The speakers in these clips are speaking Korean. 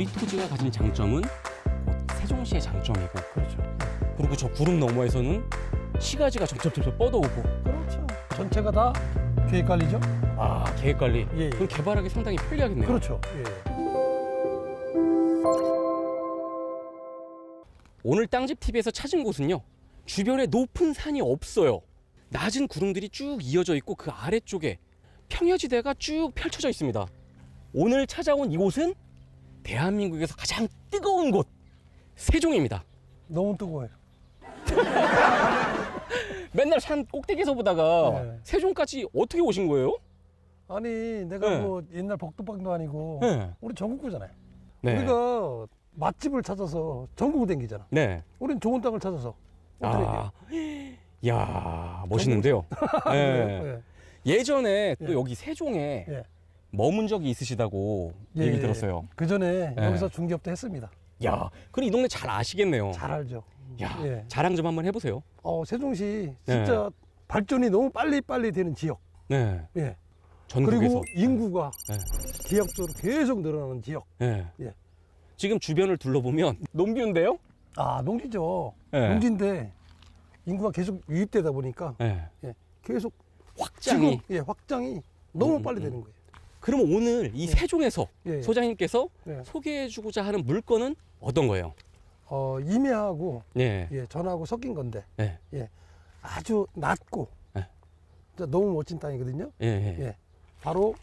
우리 토지가 가진 장점은 세종시의 장점이고 그렇죠. 그리고 저 구름 너머에서는 시가지가 점점 점점 뻗어오고 그렇죠. 전체가 다 계획 관리죠. 아 계획 관리. 예, 예. 그럼 개발하기 상당히 편리하겠네요. 그렇죠. 예. 오늘 땅집 TV에서 찾은 곳은요. 주변에 높은 산이 없어요. 낮은 구름들이 쭉 이어져 있고 그 아래쪽에 평야지대가 쭉 펼쳐져 있습니다. 오늘 찾아온 이곳은 대한민국에서 가장 뜨거운 곳 세종입니다. 너무 뜨거워요. 맨날 산 꼭대기에서 보다가 네. 세종까지 어떻게 오신 거예요? 아니 내가 네. 뭐 옛날 복도방도 아니고 네. 우리 전국구잖아요. 네. 우리가 맛집을 찾아서 전국을 댕기잖아. 네. 우린 좋은 땅을 찾아서. 아, 야 멋있는데요. 네. 네. 예전에 또 예. 여기 세종에 예. 머문 적이 있으시다고 예, 얘기 예. 들었어요. 그 전에 예. 여기서 중개업도 했습니다. 야, 그럼 이 동네 잘 아시겠네요. 잘 알죠. 야, 예. 자랑 좀 한번 해보세요. 어, 세종시 예. 진짜 발전이 너무 빨리빨리 되는 지역. 네. 예. 전국에서. 그리고 인구가 네. 기역적으로 계속 늘어나는 지역. 네. 예. 지금 주변을 둘러보면 농지인데요? 아, 농지죠. 예. 농지인데 인구가 계속 유입되다 보니까 예. 계속 확장이 지금, 예, 확장이 너무 음, 빨리 음. 되는 음. 거예요. 그럼 오늘 이 네. 세종에서 예, 예. 소장님께서 네. 소개해주고자 하는 물건은 어떤 거예요? 어, 임해하고 예. 예, 전하고 섞인 건데 예. 예. 아주 낮고 예. 너무 멋진 땅이거든요. 예, 예. 예 바로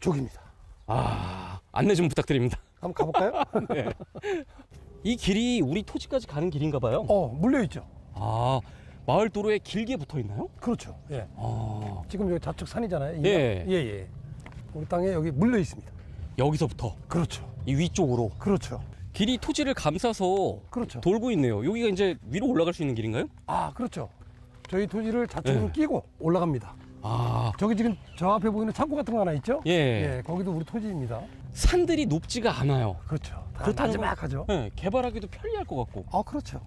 저입니다아 안내 좀 부탁드립니다. 한번 가볼까요? 네. 이 길이 우리 토지까지 가는 길인가 봐요. 어 물려 있죠. 아 마을 도로에 길게 붙어 있나요? 그렇죠. 예. 아... 지금 여기 좌측 산이잖아요. 예. 예, 예. 우리 땅에 여기 물려 있습니다. 여기서부터. 그렇죠. 이 위쪽으로. 그렇죠. 길이 토지를 감싸서 그렇죠. 돌고 있네요. 여기가 이제 위로 올라갈 수 있는 길인가요? 아, 그렇죠. 저희 토지를 좌측으로 예. 끼고 올라갑니다. 아. 저기 지금 저 앞에 보이는 창고 같은 거 하나 있죠? 예. 예 거기도 우리 토지입니다. 산들이 높지가 않아요. 그렇죠. 그렇다는 막하죠 예, 개발하기도 편리할 것 같고. 아, 그렇죠.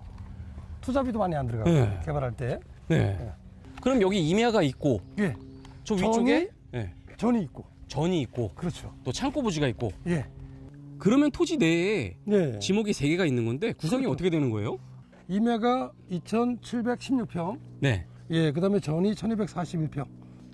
투자비도 많이 안 들어가고 네. 개발할 때. 네. 네. 그럼 여기 임야가 있고 예. 저 위쪽에 전이, 네. 전이 있고 전이 있고 그렇죠. 또 창고 부지가 있고. 예. 그러면 토지 내에 예. 지목이 세 개가 있는 건데 구성이 그렇죠. 어떻게 되는 거예요? 임야가 2,716평. 네. 예, 그다음에 전이 1,241평.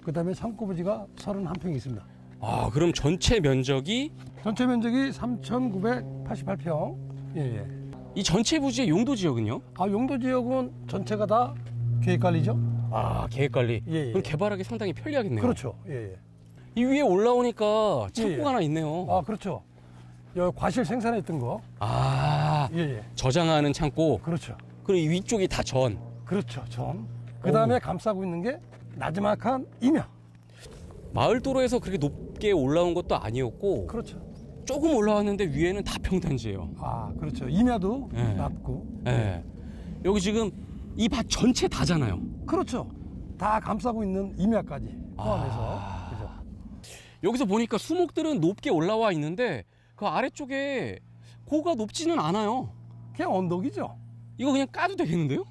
그다음에 창고 부지가 31평이 있습니다. 아, 그럼 전체 면적이 전체 면적이 3,988평. 예, 예. 이 전체 부지의 용도 지역은요? 아 용도 지역은 전체가 다 계획 관리죠. 아 계획 관리. 예, 예. 그럼 개발하기 상당히 편리하겠네요. 그렇죠. 예, 예. 이 위에 올라오니까 창고가 예, 예. 하나 있네요. 아 그렇죠. 여기 과실 생산했던 거. 아 예, 예. 저장하는 창고. 그렇죠. 그리고 위쪽이 다 전. 그렇죠 전. 그 다음에 감싸고 있는 게 나지막한 임야. 마을 도로에서 그렇게 높게 올라온 것도 아니었고. 그렇죠. 조금 올라왔는데 위에는 다 평탄지예요. 아 그렇죠. 임야도 네. 예. 낮고. 예. 네. 여기 지금 이 밭 전체 다잖아요. 그렇죠. 다 감싸고 있는 임야까지 포함해서. 아... 그죠. 여기서 보니까 수목들은 높게 올라와 있는데 그 아래쪽에 고가 높지는 않아요. 그냥 언덕이죠. 이거 그냥 까도 되겠는데요?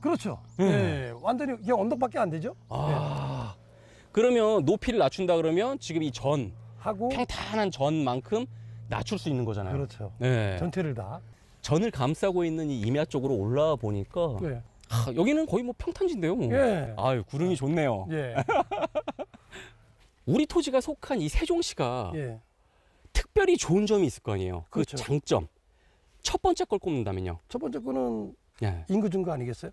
그렇죠. 네. 네. 완전히 그냥 언덕밖에 안 되죠. 아. 네. 그러면 높이를 낮춘다 그러면 지금 이 전, 하고 평탄한 전만큼 낮출 수 있는 거잖아요. 그렇죠. 네. 전체를 다. 전을 감싸고 있는 이 임야 쪽으로 올라와 보니까 네. 하, 여기는 거의 뭐 평탄지인데요. 뭐. 예. 아유 구름이 좋네요. 예. 우리 토지가 속한 이 세종시가 예. 특별히 좋은 점이 있을 거 아니에요. 그 그렇죠 장점. 첫 번째 걸 꼽는다면요. 첫 번째 거는 예. 인구 증가 아니겠어요?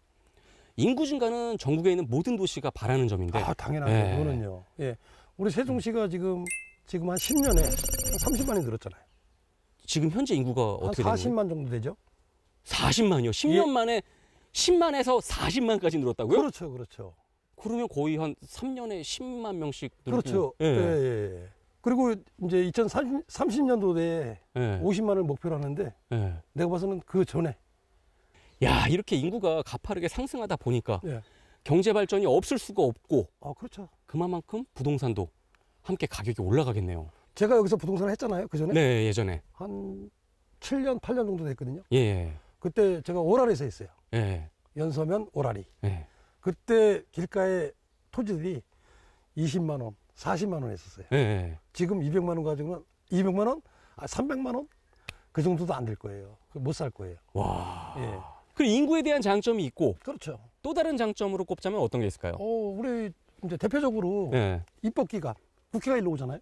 인구 증가는 전국에 있는 모든 도시가 바라는 점인데. 아 당연하죠. 예. 그거는요. 예. 우리 세종시가 지금 지금 한 10년에 한 30만이 늘었잖아요. 지금 현재 인구가 어떻게 되나요? 40만 정도 되죠. 40만이요. 10년 예. 만에 10만에서 40만까지 늘었다고요? 그렇죠, 그렇죠. 그러면 거의 한 3년에 10만 명씩 늘고 그렇죠. 예. 예. 예, 예. 그리고 이제 2030년도에 예. 50만을 목표로 하는데 예. 내가 봐서는 그 전에 야 이렇게 인구가 가파르게 상승하다 보니까 예. 경제 발전이 없을 수가 없고 아 그렇죠. 그만큼 부동산도 함께 가격이 올라가겠네요. 제가 여기서 부동산을 했잖아요. 그 전에. 네, 예전에. 한 7년, 8년 정도 됐거든요. 예, 예. 그때 제가 오라리에서 했어요. 예. 연서면 오라리. 예. 그때 길가에 토지들이 20만 원, 40만 원 했었어요. 예, 예. 지금 200만 원 가지고는 200만 원, 아 300만 원? 그 정도도 안 될 거예요. 그 못살 거예요. 와. 예. 그 인구에 대한 장점이 있고 그렇죠. 또 다른 장점으로 꼽자면 어떤 게 있을까요? 어, 우리 이제 대표적으로 예. 입법 기간 국회가 일로 오잖아요.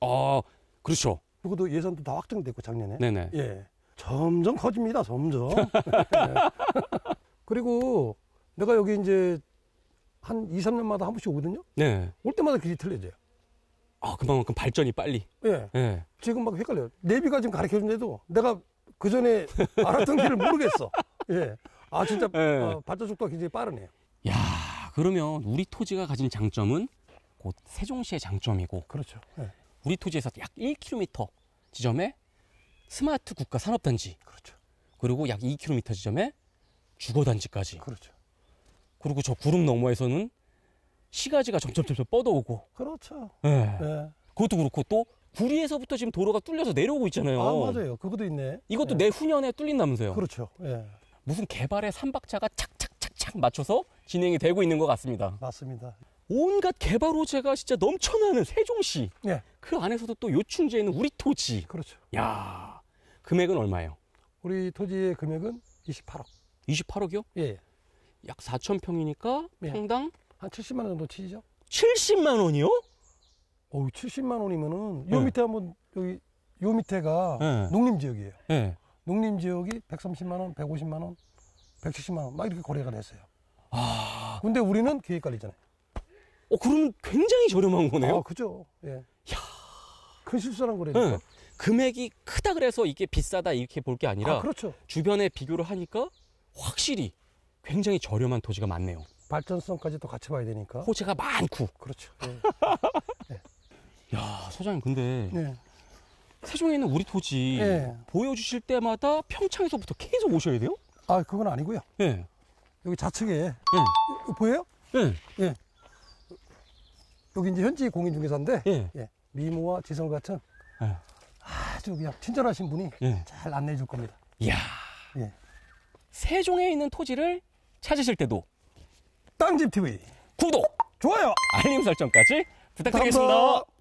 아, 그렇죠. 그것도 예산도 다 확정됐고 작년에. 네네. 예. 점점 커집니다. 점점. 네. 그리고 내가 여기 이제 한 2, 3년마다 한 번씩 오거든요. 네. 올 때마다 길이 틀려져요. 아, 그만큼 발전이 빨리. 예. 예. 지금 막 헷갈려요. 내비가 지금 가르쳐 준데도 내가 그 전에 알았던 길을 모르겠어. 예. 아, 진짜 예. 어, 발전 속도가 굉장히 빠르네요. 야, 그러면 우리 토지가 가진 장점은 곧 세종시의 장점이고. 그렇죠. 예. 우리 토지에서 약 1km 지점에 스마트 국가 산업단지. 그렇죠. 그리고 약 2km 지점에 주거단지까지. 그렇죠. 그리고 저 구름 너머에서는 시가지가 점점 점점 뻗어오고. 그렇죠. 네. 네. 그것도 그렇고 또 구리에서부터 지금 도로가 뚫려서 내려오고 있잖아요. 아 맞아요. 그것도 있네. 이것도 네. 예. 내후년에 뚫린다면서요. 그렇죠. 예. 무슨 개발의 삼박자가 착착착착 맞춰서 진행이 되고 있는 것 같습니다. 맞습니다. 온갖 개발호재가 진짜 넘쳐나는 세종시. 예. 그 안에서도 또 요충지에 있는 우리 토지. 그렇죠. 야 금액은 얼마예요? 우리 토지의 금액은 28억. 28억이요? 예, 예. 약 4천 평이니까 예. 평당 한 70만 원 정도 치죠. 70만 원이요? 어, 70만 원이면은 요 예. 밑에 한번 여기 요 밑에가 예. 농림 지역이에요. 예. 농림 지역이 130만 원, 150만 원, 170만 원 막 이렇게 거래가 됐어요. 아. 근데 우리는 계획 관리잖아요. 어, 그러면 굉장히 저렴한 거네요. 아, 그죠. 예. 야. 큰 실수란 거래니까. 금액이 크다 그래서 이게 비싸다 이렇게 볼 게 아니라 아, 그렇죠. 주변에 비교를 하니까 확실히 굉장히 저렴한 토지가 많네요. 발전성까지 도 같이 봐야 되니까. 호재가 많고. 그렇죠. 예. 예. 야, 소장님 근데 예. 네. 세종에 있는 우리 토지 예. 보여주실 때마다 평창에서부터 계속 오셔야 돼요? 아, 그건 아니고요. 예. 여기 좌측에 예. 보여요? 예. 예. 여기 이제 현지 공인중개사인데 예. 예, 미모와 지성 같은 예. 아주 그냥 친절하신 분이 예. 잘 안내해 줄 겁니다. 이야. 예. 세종에 있는 토지를 찾으실 때도 땅집 TV 구독, 좋아요, 알림 설정까지 부탁드리겠습니다. 감사합니다.